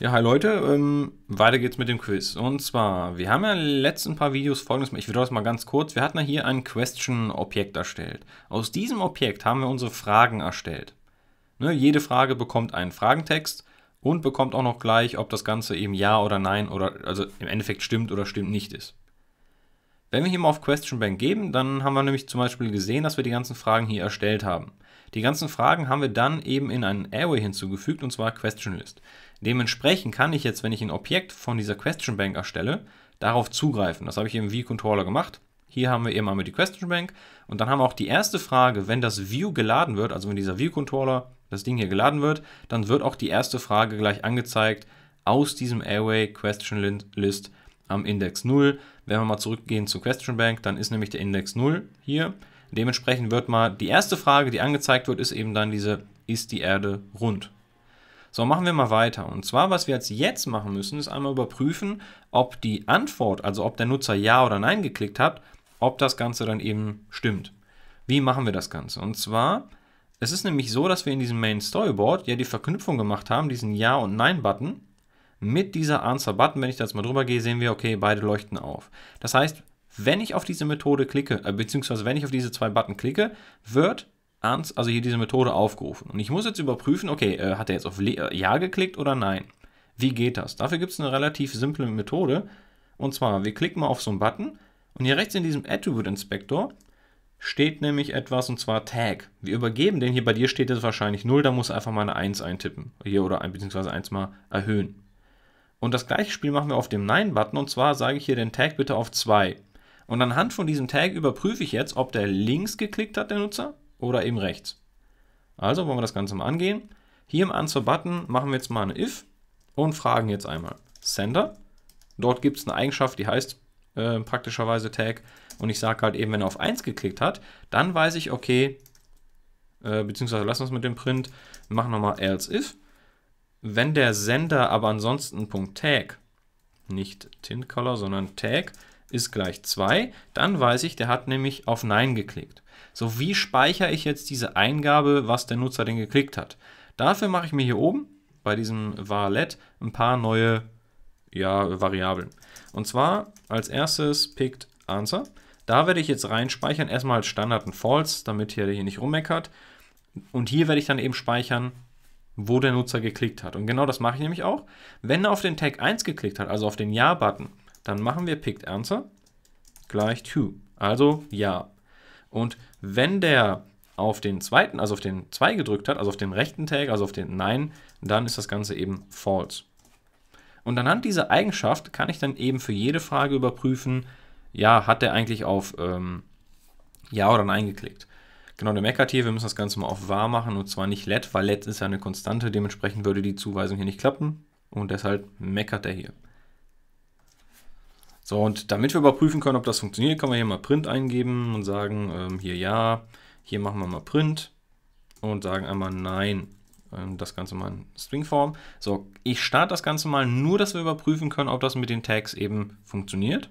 Ja, hi Leute, ähm, weiter geht's mit dem Quiz. Und zwar, wir haben ja in den letzten paar Videos folgendes, ich wiederhole es mal ganz kurz, wir hatten ja hier ein Question-Objekt erstellt. Aus diesem Objekt haben wir unsere Fragen erstellt. Ne, jede Frage bekommt einen Fragentext und bekommt auch noch gleich, ob das Ganze eben ja oder nein oder also im Endeffekt stimmt oder stimmt nicht ist. Wenn wir hier mal auf Question Bank geben, dann haben wir nämlich zum Beispiel gesehen, dass wir die ganzen Fragen hier erstellt haben. Die ganzen Fragen haben wir dann eben in einen Array hinzugefügt und zwar Question List. Dementsprechend kann ich jetzt, wenn ich ein Objekt von dieser Question Bank erstelle, darauf zugreifen. Das habe ich im View-Controller gemacht. Hier haben wir eben einmal die Question Bank und dann haben wir auch die erste Frage, wenn das View geladen wird, also wenn dieser View-Controller das Ding hier geladen wird, dann wird auch die erste Frage gleich angezeigt aus diesem Array Question List am Index 0. Wenn wir mal zurückgehen zu Question Bank, dann ist nämlich der Index 0 hier Dementsprechend wird mal die erste Frage, die angezeigt wird, ist eben dann diese, ist die Erde rund? So, machen wir mal weiter. Und zwar, was wir jetzt, jetzt machen müssen, ist einmal überprüfen, ob die Antwort, also ob der Nutzer Ja oder Nein geklickt hat, ob das Ganze dann eben stimmt. Wie machen wir das Ganze? Und zwar, es ist nämlich so, dass wir in diesem Main Storyboard ja die Verknüpfung gemacht haben, diesen Ja- und Nein-Button mit dieser Answer-Button. Wenn ich da jetzt mal drüber gehe, sehen wir, okay, beide leuchten auf. Das heißt, wenn ich auf diese Methode klicke, äh, beziehungsweise wenn ich auf diese zwei Button klicke, wird ans, also hier diese Methode aufgerufen. Und ich muss jetzt überprüfen, okay, äh, hat er jetzt auf Le äh, Ja geklickt oder Nein? Wie geht das? Dafür gibt es eine relativ simple Methode. Und zwar, wir klicken mal auf so einen Button und hier rechts in diesem Attribute Inspector steht nämlich etwas und zwar Tag. Wir übergeben den hier, bei dir steht es wahrscheinlich 0, da muss einfach mal eine 1 eintippen. Hier oder ein, beziehungsweise 1 mal erhöhen. Und das gleiche Spiel machen wir auf dem Nein-Button und zwar sage ich hier den Tag bitte auf 2. Und anhand von diesem Tag überprüfe ich jetzt, ob der links geklickt hat, der Nutzer, oder eben rechts. Also wollen wir das Ganze mal angehen. Hier im Answer-Button machen wir jetzt mal eine if und fragen jetzt einmal Sender. Dort gibt es eine Eigenschaft, die heißt äh, praktischerweise Tag. Und ich sage halt eben, wenn er auf 1 geklickt hat, dann weiß ich, okay, äh, beziehungsweise lassen wir es mit dem Print, machen wir mal else if. Wenn der Sender aber ansonsten Punkt Tag, nicht Tint Color, sondern Tag, ist gleich 2, dann weiß ich, der hat nämlich auf Nein geklickt. So, wie speichere ich jetzt diese Eingabe, was der Nutzer denn geklickt hat? Dafür mache ich mir hier oben bei diesem Varlet ein paar neue ja, Variablen. Und zwar als erstes pickt Answer. Da werde ich jetzt reinspeichern, erstmal als Standard ein False, damit hier, hier nicht rummeckert. Und hier werde ich dann eben speichern, wo der Nutzer geklickt hat. Und genau das mache ich nämlich auch. Wenn er auf den Tag 1 geklickt hat, also auf den Ja-Button, dann machen wir picked answer gleich true. Also ja. Und wenn der auf den zweiten, also auf den 2 gedrückt hat, also auf den rechten Tag, also auf den Nein, dann ist das Ganze eben false. Und anhand dieser Eigenschaft kann ich dann eben für jede Frage überprüfen, ja, hat der eigentlich auf ähm, Ja oder Nein geklickt. Genau, der meckert hier, wir müssen das Ganze mal auf wahr machen und zwar nicht let, weil let ist ja eine Konstante, dementsprechend würde die Zuweisung hier nicht klappen und deshalb meckert er hier. So, und damit wir überprüfen können, ob das funktioniert, können wir hier mal Print eingeben und sagen, ähm, hier ja, hier machen wir mal Print und sagen einmal nein. Ähm, das Ganze mal in Stringform. So, ich starte das Ganze mal nur, dass wir überprüfen können, ob das mit den Tags eben funktioniert.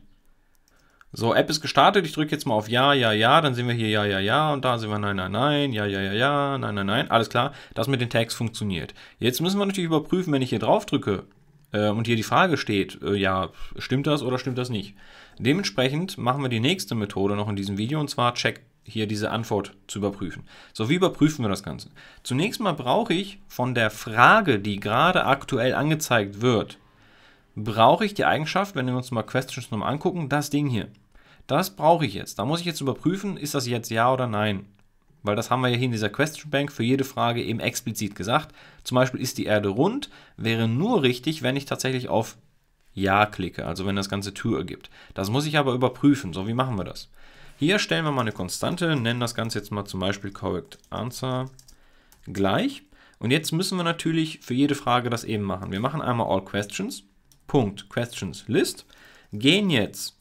So, App ist gestartet. Ich drücke jetzt mal auf Ja, Ja, Ja. Dann sehen wir hier Ja, Ja, Ja. Und da sehen wir Nein, Nein, Nein. Ja, Ja, Ja, Ja. Nein, Nein, Nein. Alles klar. Das mit den Tags funktioniert. Jetzt müssen wir natürlich überprüfen, wenn ich hier drauf drücke, äh, und hier die Frage steht, äh, ja, stimmt das oder stimmt das nicht? Dementsprechend machen wir die nächste Methode noch in diesem Video und zwar Check hier diese Antwort zu überprüfen. So, wie überprüfen wir das Ganze? Zunächst mal brauche ich von der Frage, die gerade aktuell angezeigt wird, brauche ich die Eigenschaft, wenn wir uns mal Questions nochmal angucken, das Ding hier. Das brauche ich jetzt. Da muss ich jetzt überprüfen, ist das jetzt ja oder nein. Weil das haben wir ja hier in dieser Question Bank für jede Frage eben explizit gesagt. Zum Beispiel ist die Erde rund, wäre nur richtig, wenn ich tatsächlich auf Ja klicke, also wenn das Ganze Tür ergibt. Das muss ich aber überprüfen. So, wie machen wir das? Hier stellen wir mal eine Konstante, nennen das Ganze jetzt mal zum Beispiel Correct Answer gleich. Und jetzt müssen wir natürlich für jede Frage das eben machen. Wir machen einmal All Questions, Punkt, Questions List, gehen jetzt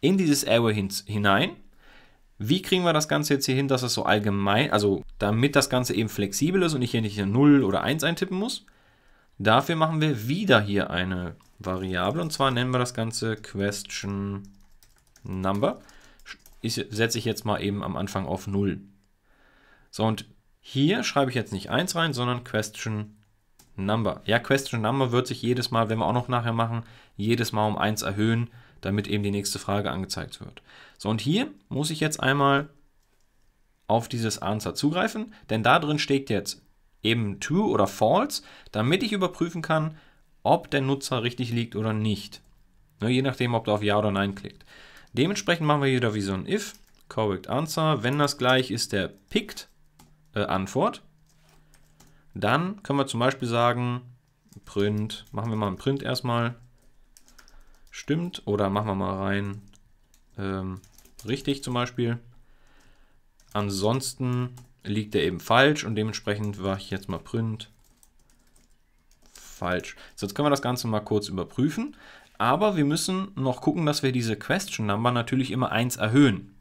in dieses Error hin hinein wie kriegen wir das Ganze jetzt hier hin, dass es so allgemein, also damit das Ganze eben flexibel ist und ich hier nicht 0 oder 1 eintippen muss? Dafür machen wir wieder hier eine Variable und zwar nennen wir das Ganze Question Number. Ich setze ich jetzt mal eben am Anfang auf 0. So und hier schreibe ich jetzt nicht 1 rein, sondern Question Number. Ja, Question Number wird sich jedes Mal, wenn wir auch noch nachher machen, jedes Mal um 1 erhöhen, damit eben die nächste Frage angezeigt wird. So, und hier muss ich jetzt einmal auf dieses Answer zugreifen, denn da drin steht jetzt eben true oder false, damit ich überprüfen kann, ob der Nutzer richtig liegt oder nicht. Ne, je nachdem, ob er auf Ja oder Nein klickt. Dementsprechend machen wir hier wieder wie so ein if, correct answer, wenn das gleich ist der picked äh, Antwort, dann können wir zum Beispiel sagen, print, machen wir mal ein Print erstmal, stimmt. Oder machen wir mal rein ähm, richtig zum Beispiel. Ansonsten liegt er eben falsch und dementsprechend mache ich jetzt mal print falsch. So, jetzt können wir das Ganze mal kurz überprüfen. Aber wir müssen noch gucken, dass wir diese Question Number natürlich immer 1 erhöhen.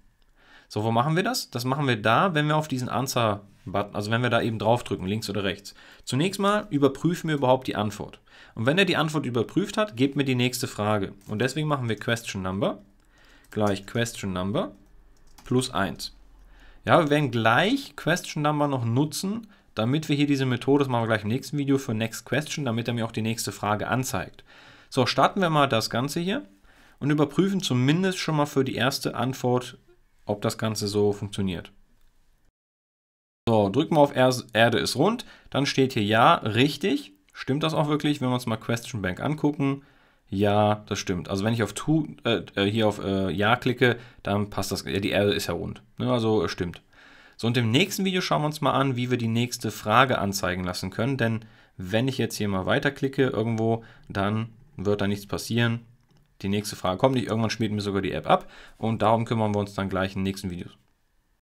So, wo machen wir das? Das machen wir da, wenn wir auf diesen Answer Button, also wenn wir da eben draufdrücken, links oder rechts. Zunächst mal überprüfen wir überhaupt die Antwort. Und wenn er die Antwort überprüft hat, gebt mir die nächste Frage. Und deswegen machen wir Question Number gleich Question Number plus 1. Ja, wir werden gleich Question Number noch nutzen, damit wir hier diese Methode, das machen wir gleich im nächsten Video für Next Question, damit er mir auch die nächste Frage anzeigt. So, starten wir mal das Ganze hier und überprüfen zumindest schon mal für die erste Antwort, ob das Ganze so funktioniert. So, drücken wir auf er Erde ist rund. Dann steht hier ja, richtig. Stimmt das auch wirklich? Wenn wir uns mal Question Bank angucken. Ja, das stimmt. Also wenn ich auf to, äh, äh, hier auf äh, Ja klicke, dann passt das. Ja, die Erde ist ja rund. Ne? Also äh, stimmt. So, und im nächsten Video schauen wir uns mal an, wie wir die nächste Frage anzeigen lassen können. Denn wenn ich jetzt hier mal weiterklicke irgendwo, dann wird da nichts passieren. Die nächste Frage kommt nicht. Irgendwann spielt mir sogar die App ab. Und darum kümmern wir uns dann gleich in den nächsten Videos.